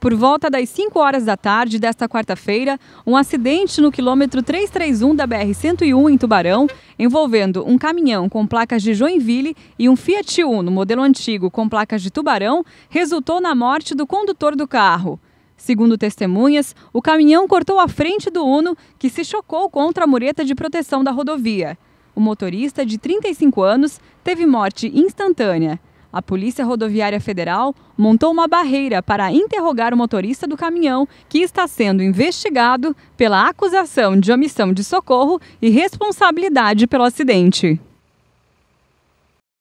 Por volta das 5 horas da tarde desta quarta-feira, um acidente no quilômetro 331 da BR-101 em Tubarão, envolvendo um caminhão com placas de Joinville e um Fiat Uno modelo antigo com placas de Tubarão, resultou na morte do condutor do carro. Segundo testemunhas, o caminhão cortou a frente do Uno, que se chocou contra a mureta de proteção da rodovia. O motorista, de 35 anos, teve morte instantânea. A Polícia Rodoviária Federal montou uma barreira para interrogar o motorista do caminhão, que está sendo investigado pela acusação de omissão de socorro e responsabilidade pelo acidente.